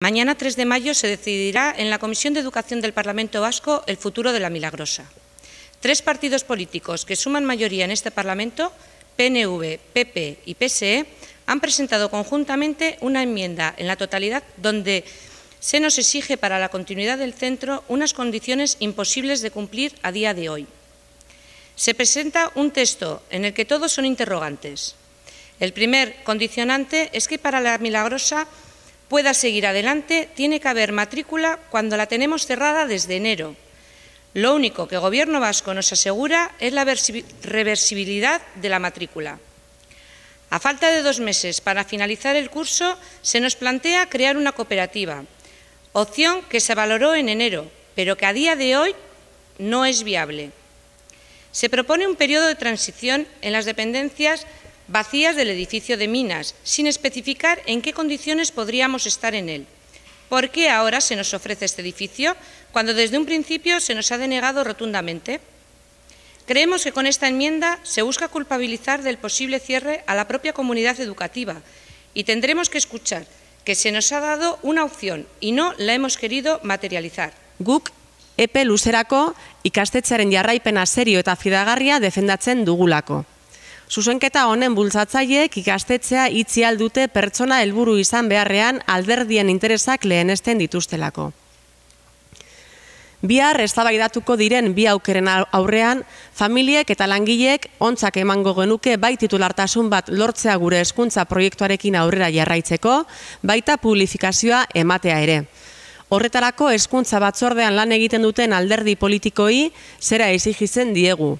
Mañana 3 de mayo se decidirá en la Comisión de Educación del Parlamento Vasco el futuro de la Milagrosa. Tres partidos políticos que suman mayoría en este Parlamento, PNV, PP y PSE, han presentado conjuntamente una enmienda en la totalidad donde se nos exige para la continuidad del centro unas condiciones imposibles de cumplir a día de hoy. Se presenta un texto en el que todos son interrogantes. El primer condicionante es que para la Milagrosa pueda seguir adelante, tiene que haber matrícula cuando la tenemos cerrada desde enero. Lo único que el Gobierno vasco nos asegura es la reversibilidad de la matrícula. A falta de dos meses para finalizar el curso, se nos plantea crear una cooperativa, opción que se valoró en enero, pero que a día de hoy no es viable. Se propone un periodo de transición en las dependencias vacías del edificio de Minas, sin especificar en qué condiciones podríamos estar en él. ¿Por qué ahora se nos ofrece este edificio cuando desde un principio se nos ha denegado rotundamente? Creemos que con esta enmienda se busca culpabilizar del posible cierre a la propia comunidad educativa y tendremos que escuchar que se nos ha dado una opción y no la hemos querido materializar. Guk epe luzerako ikastetxearen jarraipena serio eta fidagarria defendatzen dugulako. Zuzenketa honen bultzatzaileek ikastetzea itzi aldute pertsona helburu izan beharrean alderdien interesak lehenesten dituztelako. Bihar, eztabaidatuko diren bi aukeren aurrean, familiek eta langileek ontzak emango genuke bai titulartasun bat lortzea gure hezkuntza proiektuarekin aurrera jarraitzeko, baita publifikazioa ematea ere. Horretarako hezkuntza batzordean lan egiten duten alderdi politikoi zera zen diegu.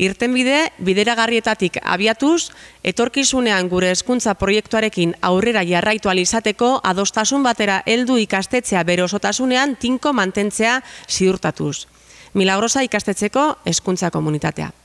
Irten bide, bideragarrietatik abiatuz, etorkizunean gure eskuntza proiektuarekin aurrera jarraitu alizateko, adostasun batera heldu ikastetzea bere osotasunean tinko mantentzea ziurtatuz. Milagrosa ikastetzeko eskuntza komunitatea.